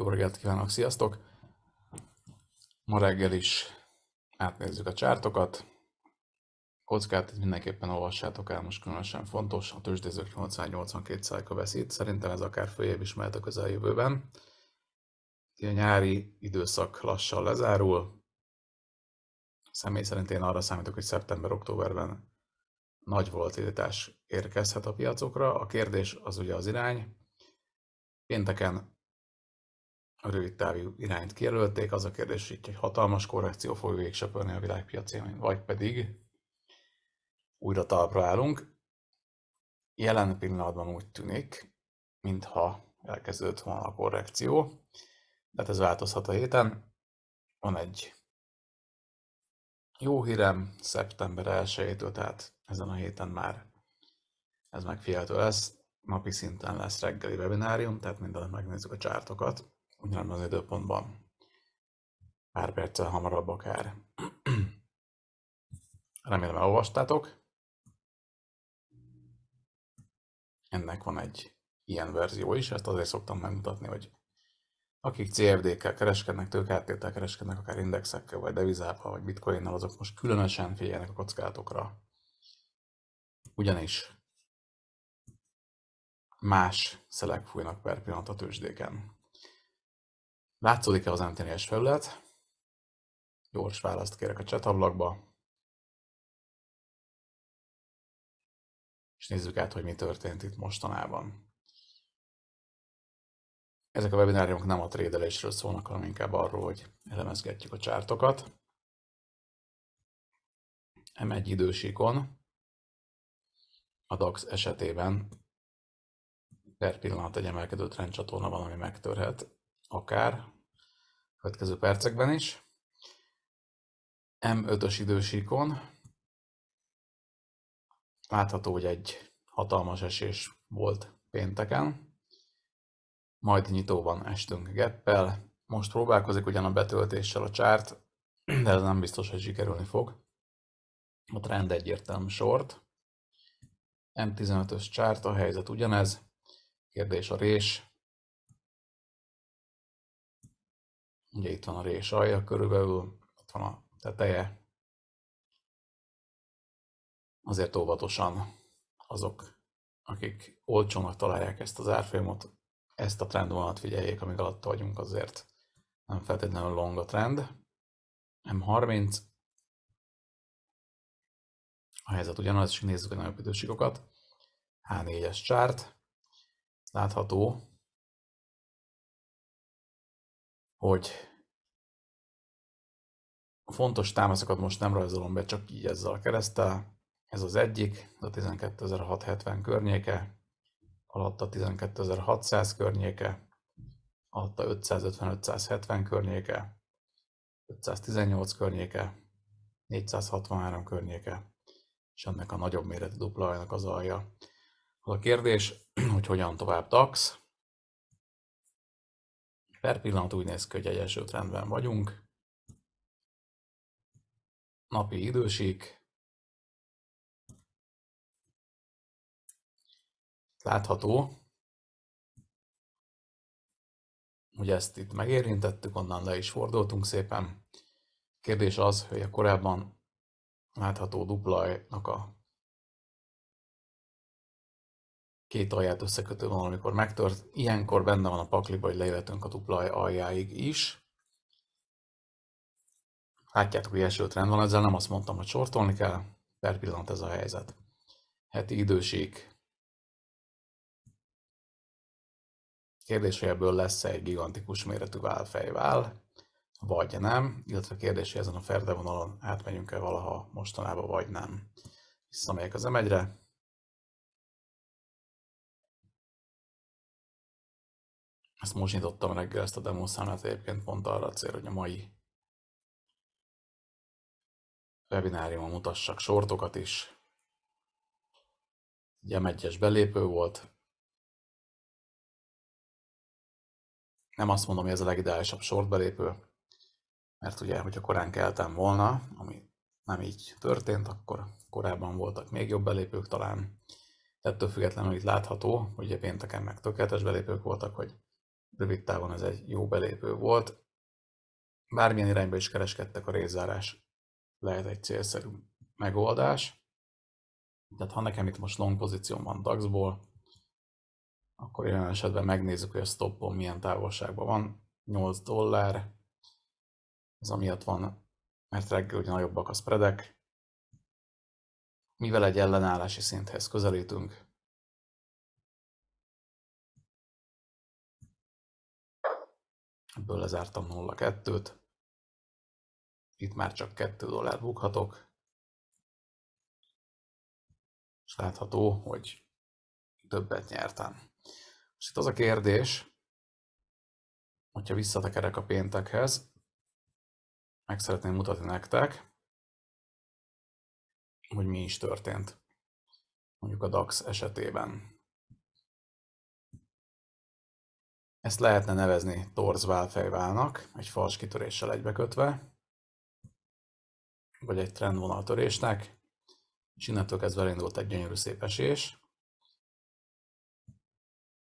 Jó reggelt kívánok, sziasztok! Ma reggel is átnézzük a csártokat. Kockát mindenképpen olvassátok el, most különösen fontos. A tőzsdézők 80 82 szájka veszít, szerintem ez akár följebb is mehet a közeljövőben. A nyári időszak lassan lezárul. Személy szerint én arra számítok, hogy szeptember-októberben nagy volatilitás érkezhet a piacokra. A kérdés az ugye az irány. Pénteken a rövid távú irányt kijelölték, az a kérdés, hogy egy hatalmas korrekció fog végsöpörni a világpiacén, vagy pedig újra talpra állunk. Jelen pillanatban úgy tűnik, mintha elkezdődött volna a korrekció, de hát ez változhat a héten. Van egy jó hírem szeptember 1-től, tehát ezen a héten már ez megfigyelhető lesz, napi szinten lesz reggeli webinárium, tehát mindent megnézzük a csártokat ugyanabban mhm. az időpontban, pár perccel hamarabb akár. Remélem elolvastátok. Ennek van egy ilyen verzió is, ezt azért szoktam megmutatni, hogy akik CFD-kkel kereskednek, tőkártétel kereskednek, akár indexekkel, vagy devizával vagy bitcoinnal, azok most különösen figyelnek a kockázatokra. Ugyanis más szelek fújnak per pillanat a tőzsdéken. Látszódik-e az MTNS e felület? Gyors választ kérek a chat ablakba. És nézzük át, hogy mi történt itt mostanában. Ezek a webináriumok nem a trédelésről szólnak, hanem inkább arról, hogy elemezgetjük a csártokat. M1 idősíkon a DAX esetében per pillanat egy emelkedő trendcsatorna van, ami megtörhet akár következő percekben is. M5-ös idősíkon látható, hogy egy hatalmas esés volt pénteken, majd nyitóban estünk geppel, most próbálkozik ugyan a betöltéssel a csárt, de ez nem biztos, hogy sikerülni fog. A trend egyértelmű sort. M15-ös csárt, a helyzet ugyanez. Kérdés a rés, ugye itt van a rés alja körülbelül, ott van a teteje. Azért óvatosan azok, akik olcsónak találják ezt az árfolyamot, ezt a trendvonalat figyeljék, amíg alatt vagyunk, azért nem feltétlenül long a trend. M30, a helyzet ugyanaz, és nézzük a nagyobb idősikokat. H4-es csárt, látható, hogy a fontos támaszokat most nem rajzolom be, csak így ezzel a keresztel. Ez az egyik, a 12670 környéke, alatta 12600 környéke, alatta 550-570 környéke, 518 környéke, 463 környéke, és ennek a nagyobb méretű dupla ajnak az alja. Az a kérdés, hogy hogyan tovább tax? Per pillanat úgy néz ki, hogy egy rendben vagyunk, napi idősík. Látható. Ugye ezt itt megérintettük, onnan le is fordultunk szépen. Kérdés az, hogy a korábban látható duplajnak a két alját összekötő van, amikor megtört. Ilyenkor benne van a pakliba, hogy lejöhetünk a duplaj aljáig is. Látjátok, hogy első trend van, ezzel nem azt mondtam, hogy sortolni kell, per pillanat ez a helyzet. Heti időség. Kérdés, hogy ebből lesz -e egy gigantikus méretű válfejvál, vagy nem, illetve kérdés, hogy ezen a ferde vonalon átmegyünk-e valaha mostanában, vagy nem. Visszamegyek az m Ezt most nyitottam reggel ezt a demószámát egyébként pont arra a cél, hogy a mai webináriumon mutassak sortokat is. Egy m belépő volt. Nem azt mondom, hogy ez a legideálisabb sortbelépő, mert ugye, hogyha korán keltem volna, ami nem így történt, akkor korábban voltak még jobb belépők talán. Ettől függetlenül itt látható, ugye pénteken meg tökéletes belépők voltak, hogy rövid távon ez egy jó belépő volt. Bármilyen irányba is kereskedtek a részzárás lehet egy célszerű megoldás. Tehát ha nekem itt most long pozícióm van DAX-ból, akkor jelen esetben megnézzük, hogy a stoppon milyen távolságban van. 8 dollár, ez amiatt van, mert reggel ugye nagyobbak a spreadek. Mivel egy ellenállási szinthez közelítünk, ebből lezártam 0-2-t. Itt már csak 2 dollár bukhatok. És látható, hogy többet nyertem. És itt az a kérdés, hogyha visszatekerek a péntekhez, meg szeretném mutatni nektek, hogy mi is történt mondjuk a DAX esetében. Ezt lehetne nevezni torzválfejválnak, egy fals kitöréssel egybekötve vagy egy törésnek, és innentől kezdve elindult egy gyönyörű szép esés.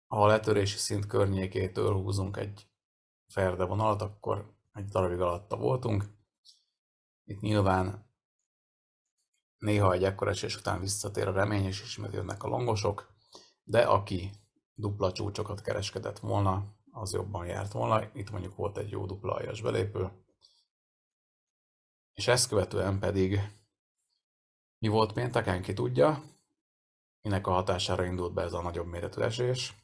Ha a letörési szint környékétől húzunk egy ferde vonalat, akkor egy darabig alatta voltunk. Itt nyilván néha egy ekkor esés után visszatér a remény, és ismét jönnek a longosok, de aki dupla csúcsokat kereskedett volna, az jobban járt volna. Itt mondjuk volt egy jó dupla aljas belépő, és ezt követően pedig mi volt pénteken, ki tudja, minek a hatására indult be ez a nagyobb méretű esés.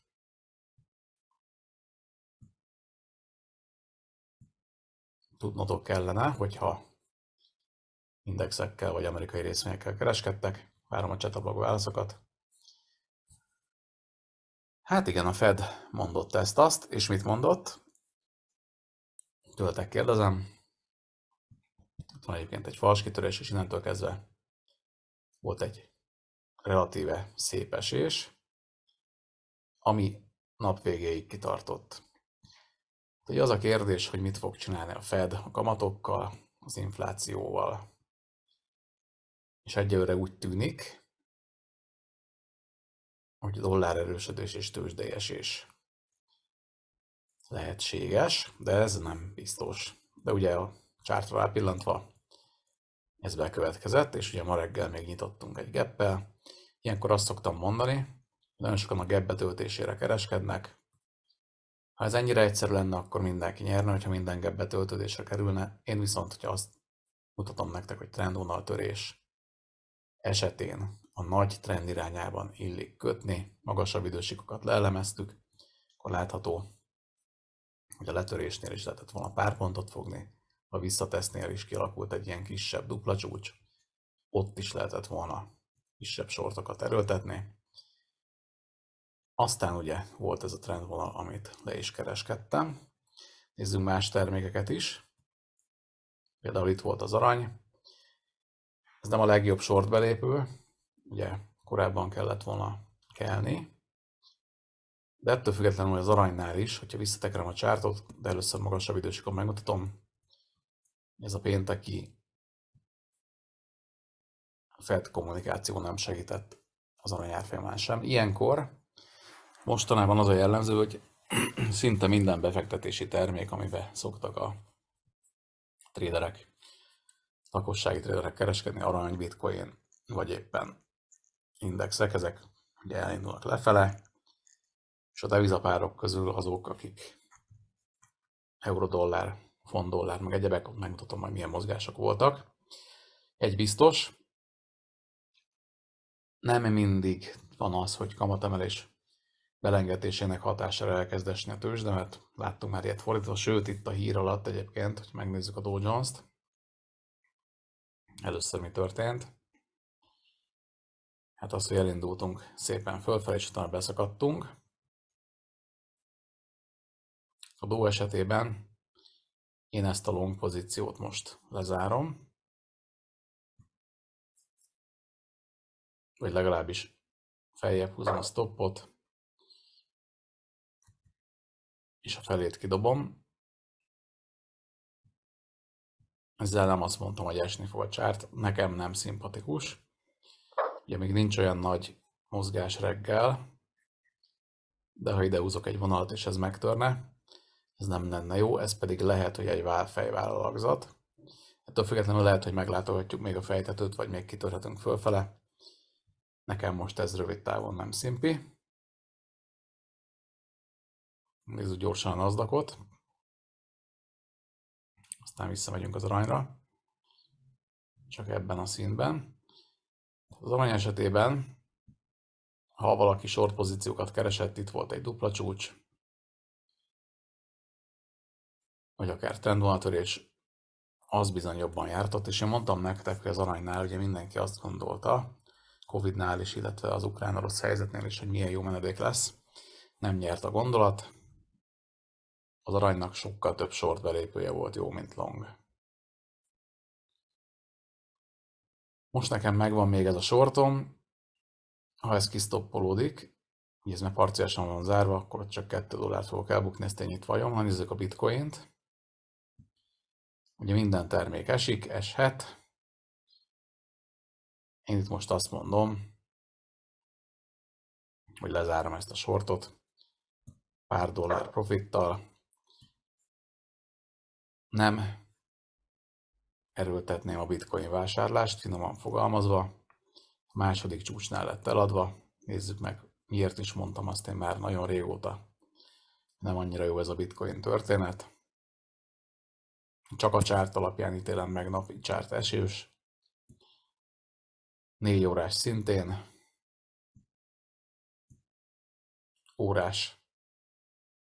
Tudnotok kellene, hogyha indexekkel vagy amerikai részvényekkel kereskedtek. Várom a csatablog válaszokat. Hát igen, a Fed mondott ezt azt, és mit mondott? Tőletek kérdezem. Van egyébként egy fals kitörés, és innentől kezdve volt egy relatíve szép esés, ami nap végéig kitartott. De az a kérdés, hogy mit fog csinálni a Fed a kamatokkal, az inflációval. És egyelőre úgy tűnik, hogy dollár erősödés és tőzsdejesés lehetséges, de ez nem biztos. De ugye a csártra pillantva ez bekövetkezett, és ugye ma reggel még nyitottunk egy geppel. Ilyenkor azt szoktam mondani, nagyon sokan a gap betöltésére kereskednek. Ha ez ennyire egyszerű lenne, akkor mindenki nyerne, hogyha minden gap betöltődésre kerülne. Én viszont, hogyha azt mutatom nektek, hogy trendvonal törés esetén a nagy trend irányában illik kötni, magasabb idősikokat leelemeztük, akkor látható, hogy a letörésnél is lehetett volna pár pontot fogni, a visszatesznél is kialakult egy ilyen kisebb dupla csúcs, ott is lehetett volna kisebb sortokat erőltetni. Aztán ugye volt ez a trendvonal, amit le is kereskedtem. Nézzünk más termékeket is. Például itt volt az arany. Ez nem a legjobb sort belépő, ugye korábban kellett volna kelni. De ettől függetlenül az aranynál is, hogyha visszatekerem a csártot, de először magasabb időségon megmutatom, ez a pénteki Fed kommunikáció nem segített az aranyárfolyamán sem. Ilyenkor mostanában az a jellemző, hogy szinte minden befektetési termék, amiben szoktak a tréderek, lakossági tréderek kereskedni, arany, bitcoin, vagy éppen indexek, ezek ugye elindulnak lefele, és a devizapárok közül azok, akik euró-dollár font dollár, meg egyebek, megmutatom majd milyen mozgások voltak. Egy biztos, nem mindig van az, hogy kamatemelés belengetésének hatására elkezd esni a de mert láttunk már ilyet fordítva, sőt itt a hír alatt egyébként, hogy megnézzük a Dow Jones-t, először mi történt. Hát az, hogy elindultunk szépen fölfelé, és utána beszakadtunk. A Dow esetében én ezt a long pozíciót most lezárom. Vagy legalábbis feljebb húzom a stoppot. És a felét kidobom. Ezzel nem azt mondtam, hogy esni fog a csárt. Nekem nem szimpatikus. Ugye még nincs olyan nagy mozgás reggel, de ha ide húzok egy vonalat és ez megtörne, ez nem lenne jó, ez pedig lehet, hogy egy fejvállalakzat. Ettől függetlenül lehet, hogy meglátogatjuk még a fejtetőt, vagy még kitörhetünk fölfele. Nekem most ez rövid távon nem szimpi. Nézzük gyorsan az nazdakot. Aztán visszamegyünk az aranyra. Csak ebben a színben. Az arany esetében, ha valaki short pozíciókat keresett, itt volt egy dupla csúcs, vagy akár és az bizony jobban jártott, és én mondtam nektek, hogy az aranynál ugye mindenki azt gondolta, Covid-nál is, illetve az ukrán-orosz helyzetnél is, hogy milyen jó menedék lesz. Nem nyert a gondolat. Az aranynak sokkal több sort belépője volt jó, mint long. Most nekem megvan még ez a sortom. Ha ez kisztoppolódik, ugye ez már parciálisan van zárva, akkor csak 2 dollárt fogok elbukni, ezt én itt vajon. Ha nézzük a bitcoint, Ugye minden termék esik, eshet. Én itt most azt mondom, hogy lezárom ezt a sortot pár dollár profittal. Nem erőltetném a bitcoin vásárlást, finoman fogalmazva. A második csúcsnál lett eladva. Nézzük meg, miért is mondtam azt én már nagyon régóta. Nem annyira jó ez a bitcoin történet. Csak a csárt alapján ítélem meg napi csárt esős. Négy órás szintén. Órás.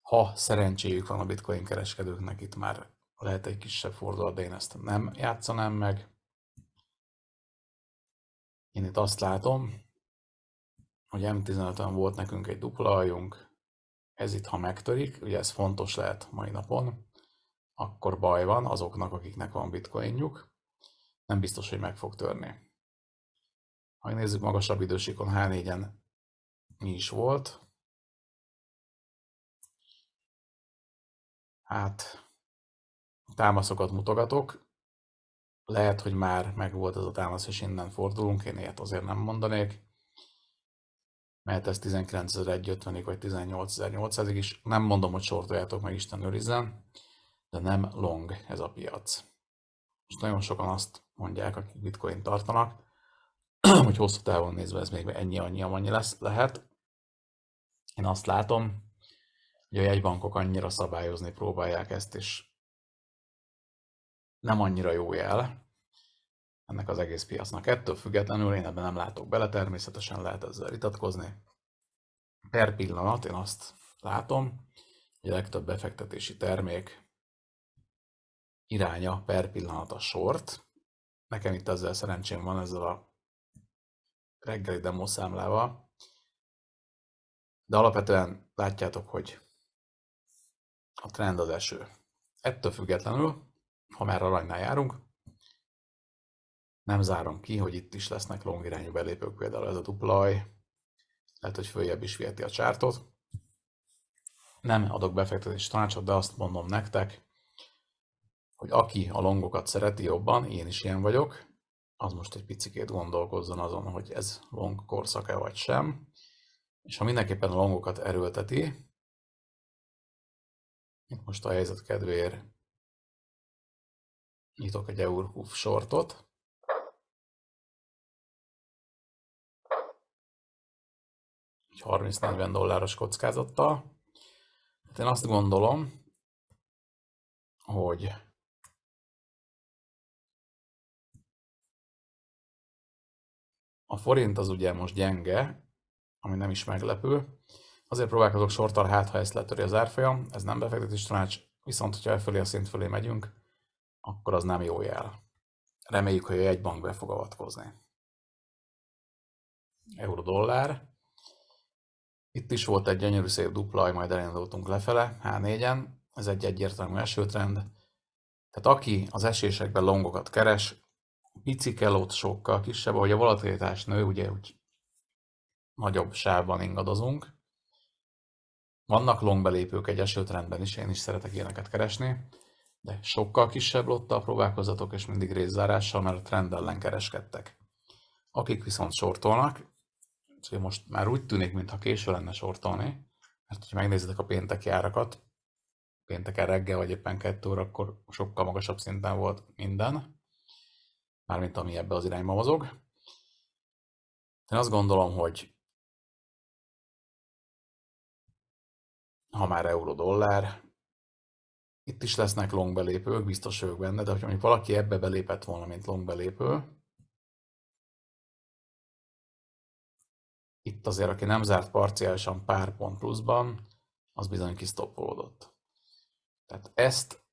Ha szerencséjük van a bitcoin kereskedőknek, itt már lehet egy kisebb fordulat, de én ezt nem játszanám meg. Én itt azt látom, hogy M15-ön volt nekünk egy dupla aljunk, ez itt, ha megtörik, ugye ez fontos lehet mai napon, akkor baj van azoknak, akiknek van bitcoinjuk, nem biztos, hogy meg fog törni. Ha nézzük magasabb idősíkon, H4-en mi is volt. Hát, támaszokat mutogatok. Lehet, hogy már megvolt ez a támasz, és innen fordulunk. Én ilyet azért nem mondanék. Mert ez 19.150-ig, vagy 18.800-ig is. Nem mondom, hogy sortoljátok meg, Isten őrizzen de nem long ez a piac. Most nagyon sokan azt mondják, akik bitcoin tartanak, hogy hosszú távon nézve ez még ennyi, annyi, amennyi lesz, lehet. Én azt látom, hogy a jegybankok annyira szabályozni próbálják ezt, és nem annyira jó jel ennek az egész piacnak. Ettől függetlenül én ebben nem látok bele, természetesen lehet ezzel vitatkozni. Per pillanat én azt látom, hogy a legtöbb befektetési termék iránya per pillanat a sort. Nekem itt ezzel szerencsém van ezzel a reggeli demo számlával. De alapvetően látjátok, hogy a trend az eső. Ettől függetlenül, ha már aranynál járunk, nem zárom ki, hogy itt is lesznek long irányú belépők, például ez a duplaj, lehet, hogy följebb is viheti a csártot. Nem adok befektetési tanácsot, de azt mondom nektek, hogy aki a longokat szereti jobban, én is ilyen vagyok, az most egy picikét gondolkozzon azon, hogy ez long korszak-e vagy sem. És ha mindenképpen a longokat erőlteti, itt most a helyzet kedvéért nyitok egy Eurkuf sortot, egy 30-40 dolláros kockázattal. Hát én azt gondolom, hogy A forint az ugye most gyenge, ami nem is meglepő. Azért próbálkozok sorttal, hát ha ezt letöri az árfolyam, ez nem befektetés tanács, viszont hogyha fölé a szint fölé megyünk, akkor az nem jó jel. Reméljük, hogy egy bank be fog avatkozni. Euró-dollár. Itt is volt egy gyönyörű szép dupla, majd elindultunk lefele, H4-en. Ez egy egyértelmű esőtrend. Tehát aki az esésekben longokat keres, bicikel sokkal kisebb, ahogy a volatilitás nő, ugye úgy nagyobb sávban ingadozunk. Vannak long belépők egy esőtrendben is, én is szeretek ilyeneket keresni, de sokkal kisebb a próbálkozatok, és mindig részzárással, mert a trend ellen kereskedtek. Akik viszont sortolnak, úgyhogy most már úgy tűnik, mintha késő lenne sortolni, mert ha megnézitek a pénteki árakat, pénteken reggel vagy éppen óra, órakor sokkal magasabb szinten volt minden, mármint ami ebbe az irányba mozog. Én azt gondolom, hogy ha már euró-dollár, itt is lesznek long belépők, biztos ők benne, de hogyha mondjuk valaki ebbe belépett volna, mint long belépő, itt azért, aki nem zárt parciálisan pár pont pluszban, az bizony kisztoppolódott. Tehát ezt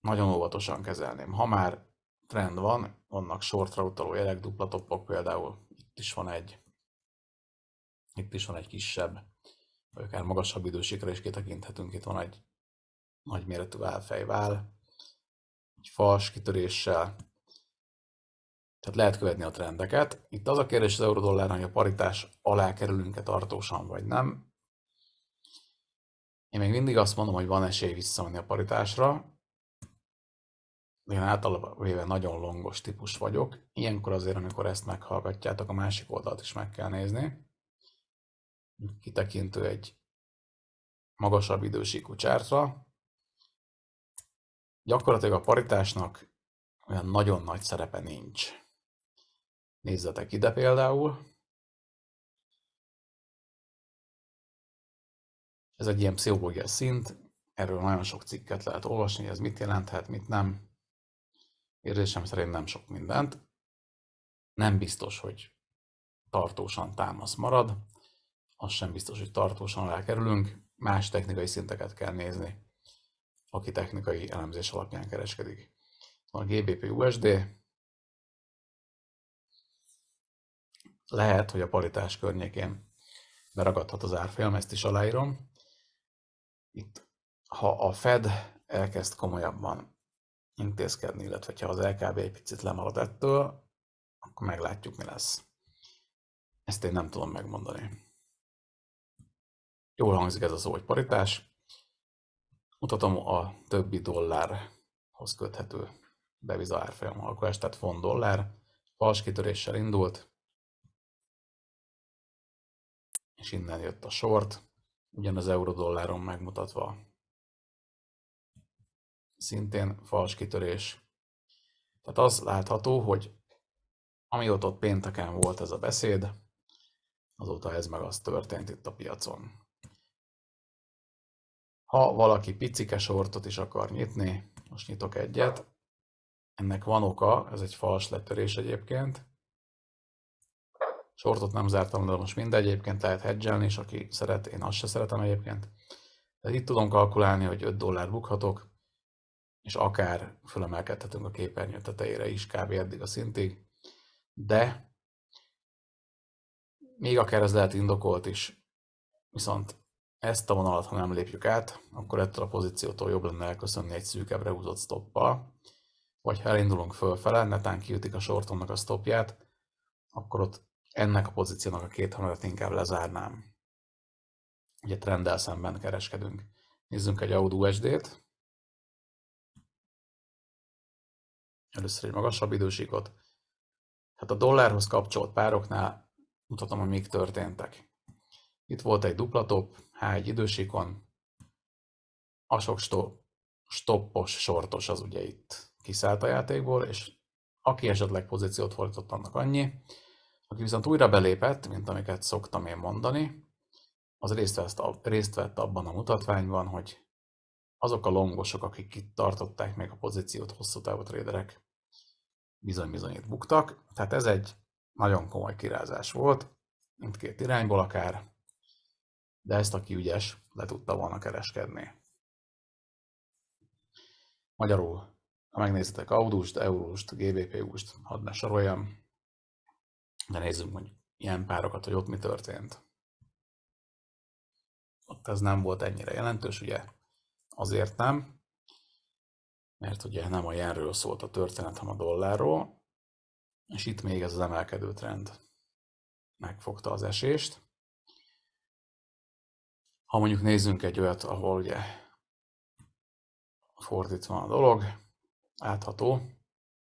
nagyon óvatosan kezelném. Ha már trend van, vannak sortra utaló jelek, dupla topok például, itt is van egy, itt is van egy kisebb, vagy akár magasabb idősikre is kitekinthetünk, itt van egy nagy méretű válfejvál, egy fals kitöréssel, tehát lehet követni a trendeket. Itt az a kérdés az eurodollár, hogy a paritás alá kerülünk-e tartósan, vagy nem. Én még mindig azt mondom, hogy van esély visszamenni a paritásra, én általában véve nagyon longos típus vagyok, ilyenkor azért, amikor ezt meghallgatjátok, a másik oldalt is meg kell nézni. Kitekintő egy magasabb idősíkú csártra. Gyakorlatilag a paritásnak olyan nagyon nagy szerepe nincs. Nézzetek ide például. Ez egy ilyen pszichológiai szint, erről nagyon sok cikket lehet olvasni, ez mit jelenthet, mit nem érzésem szerint nem sok mindent. Nem biztos, hogy tartósan támasz marad, az sem biztos, hogy tartósan rákerülünk, más technikai szinteket kell nézni, aki technikai elemzés alapján kereskedik. A GBP USD lehet, hogy a paritás környékén beragadhat az árfolyam, ezt is aláírom. Itt, ha a Fed elkezd komolyabban intézkedni, illetve ha az LKB egy picit lemarad ettől, akkor meglátjuk, mi lesz. Ezt én nem tudom megmondani. Jól hangzik ez a szó, hogy paritás. Mutatom a többi dollárhoz köthető deviza árfolyam alakulást, tehát font dollár. Fals kitöréssel indult, és innen jött a sort, ugyanaz dolláron megmutatva szintén fals kitörés. Tehát az látható, hogy ami ott pénteken volt ez a beszéd, azóta ez meg az történt itt a piacon. Ha valaki picike sortot is akar nyitni, most nyitok egyet, ennek van oka, ez egy fals letörés egyébként. Sortot nem zártam, de most mindegy, egyébként lehet hedgelni, és aki szeret, én azt se szeretem egyébként. De itt tudom kalkulálni, hogy 5 dollár bukhatok, és akár fölemelkedhetünk a képernyő tetejére is kb. eddig a szintig, de még akár ez lehet indokolt is, viszont ezt a vonalat, ha nem lépjük át, akkor ettől a pozíciótól jobb lenne elköszönni egy szűkebbre húzott stoppal, vagy ha elindulunk fölfele, netán kiütik a sortonnak a stopját, akkor ott ennek a pozíciónak a két hamarat inkább lezárnám. Ugye trenddel szemben kereskedünk. Nézzünk egy Audi USD-t, először egy magasabb idősíkot. Hát a dollárhoz kapcsolt pároknál mutatom, hogy mik történtek. Itt volt egy dupla top, H1 idősíkon, a sok stoppos, sortos az ugye itt kiszállt a játékból, és aki esetleg pozíciót fordított, annak annyi. Aki viszont újra belépett, mint amiket szoktam én mondani, az részt vett abban a mutatványban, hogy azok a longosok, akik itt tartották meg a pozíciót hosszú távú traderek, bizony itt buktak. Tehát ez egy nagyon komoly kirázás volt, mindkét irányból akár, de ezt aki ügyes, le tudta volna kereskedni. Magyarul, ha megnézitek Audust, Eurust, GBP-ust, hadd ne soroljam, de nézzünk mondjuk ilyen párokat, hogy ott mi történt. Ott ez nem volt ennyire jelentős, ugye Azért nem, mert ugye nem a jenről szólt a történet, hanem a dollárról, és itt még ez az emelkedő trend megfogta az esést. Ha mondjuk nézzünk egy olyat, ahol ugye fordítva a dolog, látható,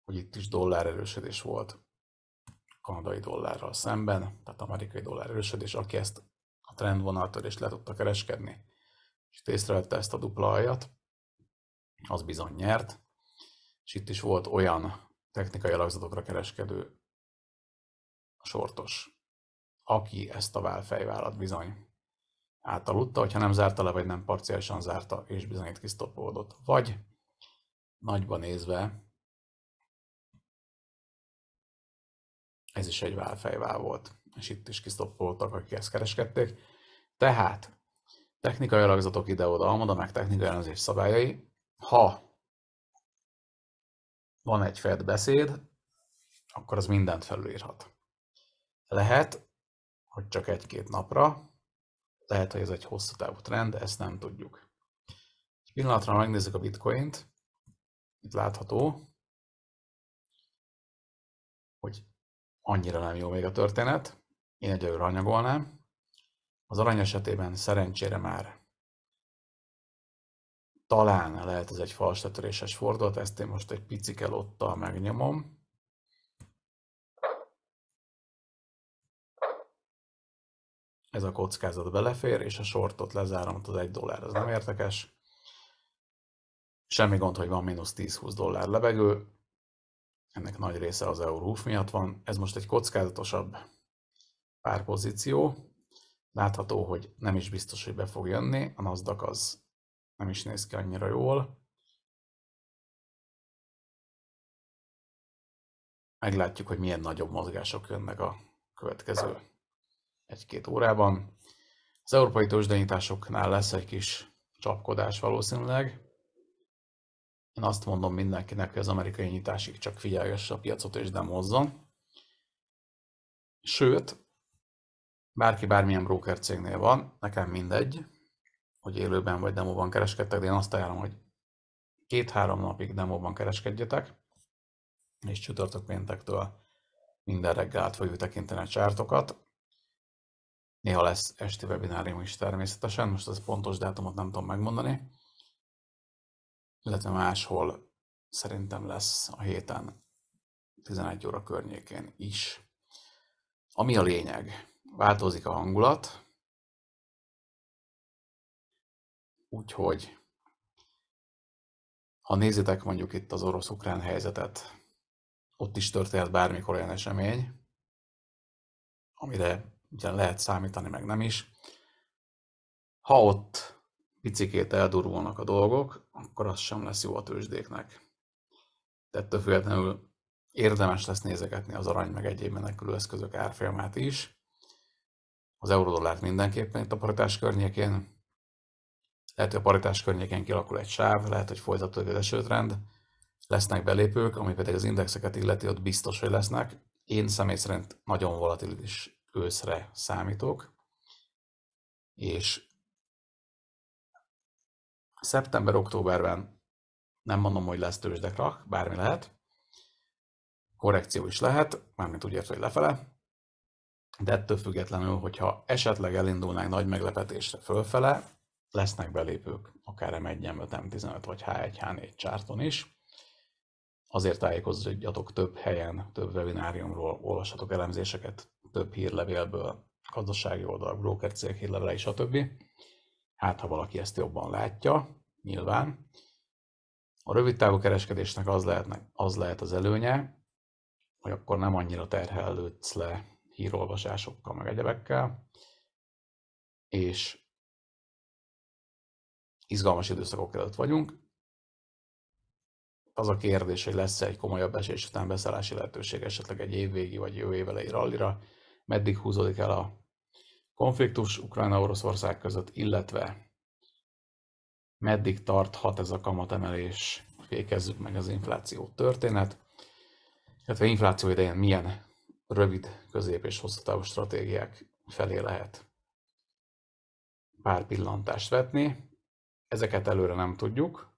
hogy itt is dollár erősödés volt kanadai dollárral szemben, tehát amerikai dollár erősödés, aki ezt a trendvonaltörést le tudta kereskedni, és észrevette ezt a dupla aljat, az bizony nyert, és itt is volt olyan technikai alakzatokra kereskedő sortos, aki ezt a válfejvállat bizony átaludta, hogyha nem zárta le, vagy nem parciálisan zárta, és itt kisztopódott. Vagy nagyban nézve ez is egy válfejvá volt, és itt is kisztopoltak, akik ezt kereskedték. Tehát Technikai alakzatok ide-oda, almoda, meg technikai elemzés szabályai. Ha van egy fed beszéd, akkor az mindent felülírhat. Lehet, hogy csak egy-két napra, lehet, hogy ez egy hosszú távú trend, ezt nem tudjuk. Egy pillanatra megnézzük a bitcoint, itt látható, hogy annyira nem jó még a történet, én egyelőre anyagolnám, az arany esetében szerencsére már talán lehet ez egy fals letöréses fordulat, ezt én most egy picike lottal megnyomom. Ez a kockázat belefér, és a sortot lezárom, az egy dollár, ez nem érdekes. Semmi gond, hogy van mínusz 10-20 dollár lebegő, ennek nagy része az euró miatt van. Ez most egy kockázatosabb párpozíció. Látható, hogy nem is biztos, hogy be fog jönni. A NASDAQ az nem is néz ki annyira jól. Meglátjuk, hogy milyen nagyobb mozgások jönnek a következő egy-két órában. Az európai tőzsdenyításoknál lesz egy kis csapkodás valószínűleg. Én azt mondom mindenkinek, hogy az amerikai nyitásig csak figyelgesse a piacot és nem hozzon. Sőt, Bárki bármilyen broker cégnél van, nekem mindegy, hogy élőben vagy demóban kereskedtek, de én azt ajánlom, hogy két-három napig demóban kereskedjetek, és csütörtök péntektől minden reggel át fogjuk tekinteni a csártokat. Néha lesz esti webinárium is természetesen, most az pontos dátumot nem tudom megmondani, illetve máshol szerintem lesz a héten 11 óra környékén is. Ami a lényeg, változik a hangulat, úgyhogy ha nézitek mondjuk itt az orosz-ukrán helyzetet, ott is történhet bármikor olyan esemény, amire ugye lehet számítani, meg nem is. Ha ott picikét eldurulnak a dolgok, akkor az sem lesz jó a tőzsdéknek. De függetlenül érdemes lesz nézegetni az arany meg egyéb menekülő eszközök árfolyamát is, az eurodollárt mindenképpen itt a paritás környékén. Lehet, hogy a paritás környékén kilakul egy sáv, lehet, hogy folytatódik az esőtrend, lesznek belépők, ami pedig az indexeket illeti, ott biztos, hogy lesznek. Én személy szerint nagyon volatilis őszre számítok, és szeptember-októberben nem mondom, hogy lesz tőzsdekrak, bármi lehet, korrekció is lehet, mármint úgy ért, hogy lefele, de ettől függetlenül, hogyha esetleg elindulnánk nagy meglepetésre fölfele, lesznek belépők, akár M1, M5, M15 vagy H1, H4 csárton is. Azért tájékozódjatok több helyen, több webináriumról, olvashatok elemzéseket több hírlevélből, gazdasági oldal, broker cég hírlevele, többi. Hát, ha valaki ezt jobban látja, nyilván. A rövid távú kereskedésnek az, lehetnek, az lehet az előnye, hogy akkor nem annyira terhelődsz le hírolvasásokkal, meg egyebekkel, és izgalmas időszakok előtt vagyunk. Az a kérdés, hogy lesz-e egy komolyabb esés után beszállási lehetőség esetleg egy évvégi vagy jövő évelei rallira, meddig húzódik el a konfliktus Ukrajna-Oroszország között, illetve meddig tarthat ez a kamatemelés, fékezzük meg az infláció történet, illetve hát, infláció idején milyen rövid, közép és hosszú távú stratégiák felé lehet pár pillantást vetni. Ezeket előre nem tudjuk.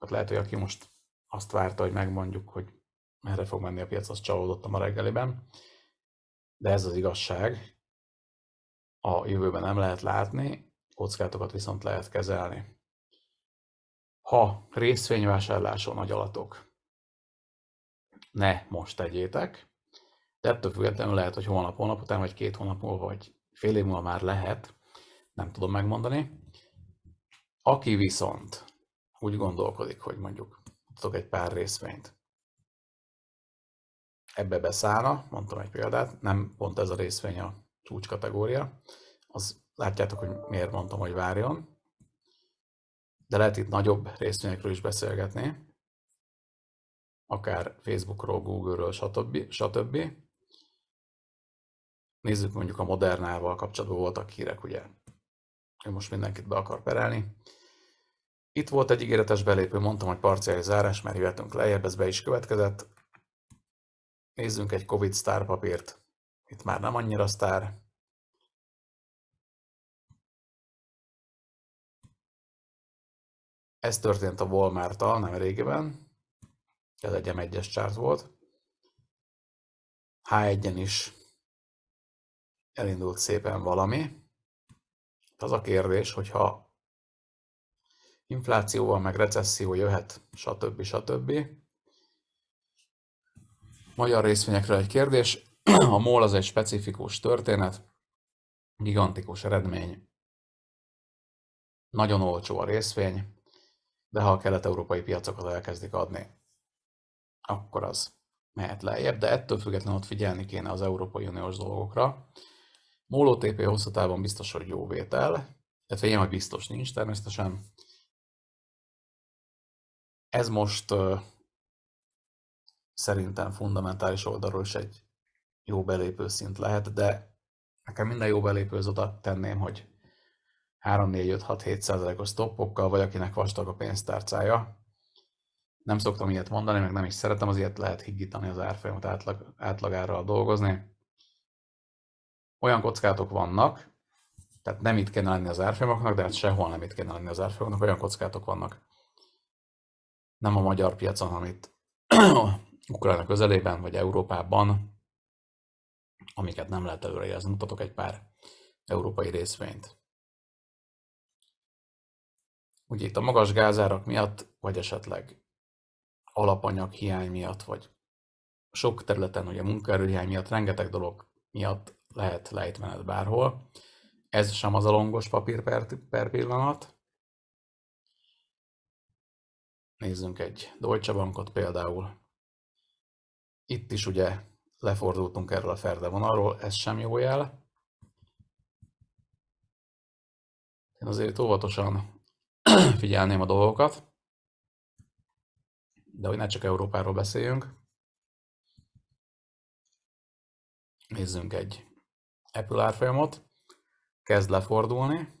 Hát lehet, hogy aki most azt várta, hogy megmondjuk, hogy merre fog menni a piac, az csalódott a ma reggeliben. De ez az igazság. A jövőben nem lehet látni, kockátokat viszont lehet kezelni. Ha részvényvásárláson alatok, ne most tegyétek, de ettől függetlenül lehet, hogy holnap, hónap után, vagy két hónap múlva, vagy fél év múlva már lehet, nem tudom megmondani. Aki viszont úgy gondolkodik, hogy mondjuk tudok egy pár részvényt, ebbe beszállna, mondtam egy példát, nem pont ez a részvény a kategória, az látjátok, hogy miért mondtam, hogy várjon, de lehet itt nagyobb részvényekről is beszélgetni, akár Facebookról, Google-ről, stb. stb. Nézzük mondjuk a Modernával kapcsolatban voltak hírek, ugye? Ő most mindenkit be akar perelni. Itt volt egy ígéretes belépő, mondtam, hogy parciális zárás, mert jöhetünk lejjebb, ez be is következett. Nézzünk egy Covid papírt. Itt már nem annyira sztár. Ez történt a Walmart-tal nem régiben. Ez egy M1-es csárt volt. H1-en is elindult szépen valami. Hát az a kérdés, hogyha inflációval, meg recesszió jöhet, stb. stb. Magyar részvényekről egy kérdés. A MOL az egy specifikus történet, gigantikus eredmény. Nagyon olcsó a részvény, de ha a kelet-európai piacokat elkezdik adni, akkor az mehet lejjebb, de ettől függetlenül ott figyelni kéne az Európai Uniós dolgokra. Móló TP hosszú távon biztos, hogy jó vétel, illetve ilyen, hogy biztos nincs természetesen. Ez most uh, szerintem fundamentális oldalról is egy jó belépő szint lehet, de nekem minden jó belépő az oda tenném, hogy 3, 4, 5, 6, 7 százalékos stoppokkal, vagy akinek vastag a pénztárcája. Nem szoktam ilyet mondani, meg nem is szeretem, az ilyet lehet higgítani az árfolyamot átlag, átlagára dolgozni olyan kockátok vannak, tehát nem itt kéne lenni az árfolyamoknak, de hát sehol nem itt kéne lenni az árfolyamoknak, olyan kockátok vannak. Nem a magyar piacon, hanem itt Ukrajna közelében, vagy Európában, amiket nem lehet előrejelzni. Mutatok egy pár európai részvényt. Ugye itt a magas gázárak miatt, vagy esetleg alapanyag hiány miatt, vagy sok területen, ugye munkaerőhiány miatt, rengeteg dolog miatt lehet lejtmenet bárhol. Ez sem az a longos papír per, per pillanat. Nézzünk egy Deutsche Bankot például. Itt is ugye lefordultunk erről a ferde vonalról, ez sem jó jel. Én azért óvatosan figyelném a dolgokat, de hogy ne csak Európáról beszéljünk. Nézzünk egy Apple árfolyamot, kezd lefordulni.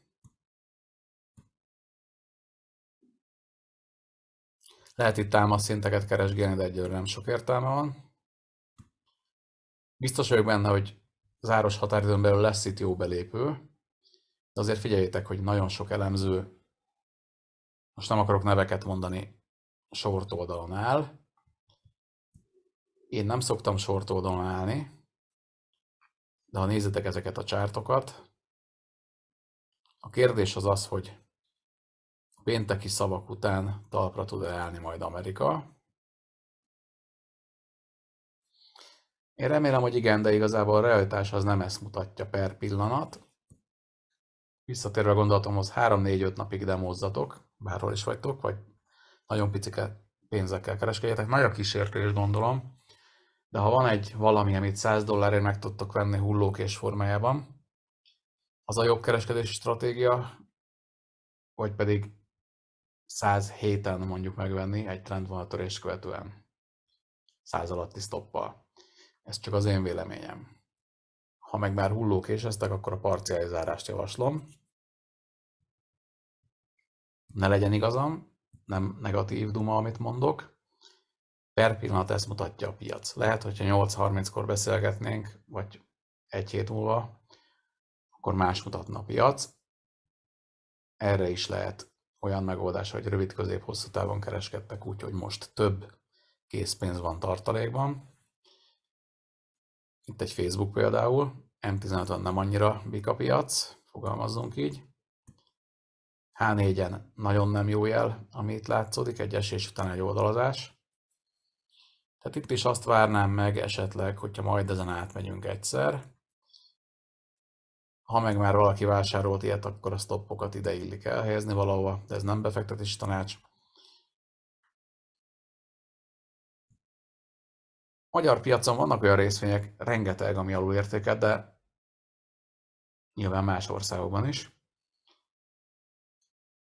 Lehet itt szinteket keresgélni, de egyelőre nem sok értelme van. Biztos vagyok benne, hogy záros határidőn belül lesz itt jó belépő, de azért figyeljétek, hogy nagyon sok elemző, most nem akarok neveket mondani, short oldalon áll. Én nem szoktam short oldalon állni, de ha nézzetek ezeket a csártokat, a kérdés az az, hogy a pénteki szavak után talpra tud-e állni majd Amerika. Én remélem, hogy igen, de igazából a realitás az nem ezt mutatja per pillanat. Visszatérve gondolatomhoz, 3-4-5 napig demozzatok, bárhol is vagytok, vagy nagyon picike pénzekkel kereskedjetek. Nagy a kísértés, gondolom de ha van egy valami, amit 100 dollárért meg tudtok venni hullókés formájában, az a jobb kereskedési stratégia, vagy pedig 100 en mondjuk megvenni egy trendvonatörés követően. 100 alatti stoppal. Ez csak az én véleményem. Ha meg már eztek akkor a parciális zárást javaslom. Ne legyen igazam, nem negatív duma, amit mondok, per pillanat ezt mutatja a piac. Lehet, hogyha 8.30-kor beszélgetnénk, vagy egy hét múlva, akkor más mutatna a piac. Erre is lehet olyan megoldás, hogy rövid közép hosszú távon kereskedtek úgy, hogy most több készpénz van tartalékban. Itt egy Facebook például, m 15 nem annyira a piac, fogalmazzunk így. H4-en nagyon nem jó jel, amit látszódik, egy esés után egy oldalazás. Tehát itt is azt várnám meg esetleg, hogyha majd ezen átmegyünk egyszer. Ha meg már valaki vásárolt ilyet, akkor a stoppokat ide illik elhelyezni valahova, de ez nem befektetési tanács. Magyar piacon vannak olyan részvények, rengeteg, ami alulértéket, de nyilván más országokban is.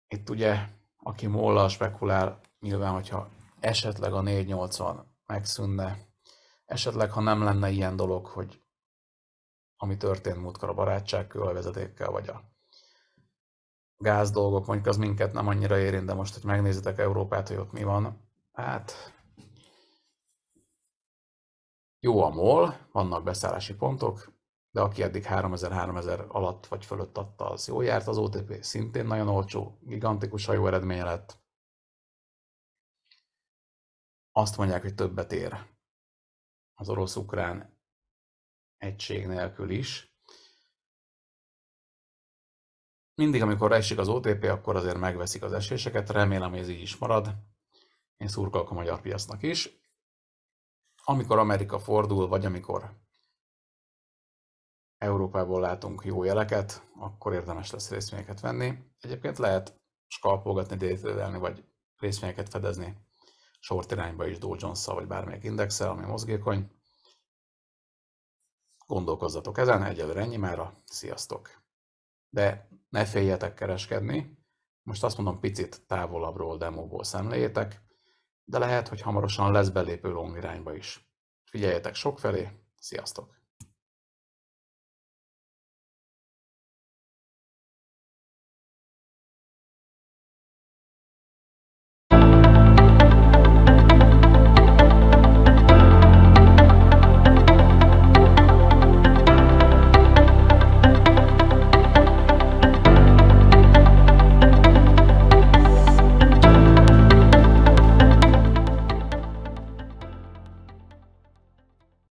Itt ugye, aki molla spekulál, nyilván, hogyha esetleg a 480 megszűnne. Esetleg, ha nem lenne ilyen dolog, hogy ami történt múltkor a barátság a vagy a gáz dolgok, mondjuk az minket nem annyira érint, de most, hogy megnézitek Európát, hogy ott mi van, hát jó a mol, vannak beszállási pontok, de aki eddig 3000-3000 alatt vagy fölött adta, az jó járt. Az OTP szintén nagyon olcsó, gigantikus hajó eredménye lett. Azt mondják, hogy többet ér az orosz-ukrán egység nélkül is. Mindig, amikor esik az OTP, akkor azért megveszik az eséseket, remélem, hogy ez így is marad. Én szurkolok a magyar piacnak is. Amikor Amerika fordul, vagy amikor Európából látunk jó jeleket, akkor érdemes lesz részvényeket venni. Egyébként lehet skalpolgatni, délítődelni, vagy részvényeket fedezni short irányba is Dow jones vagy bármelyik indexel, ami mozgékony. Gondolkozzatok ezen, egyelőre ennyi mára, sziasztok! De ne féljetek kereskedni, most azt mondom, picit távolabbról demóból szemléljétek, de lehet, hogy hamarosan lesz belépő long irányba is. Figyeljetek sokfelé, sziasztok!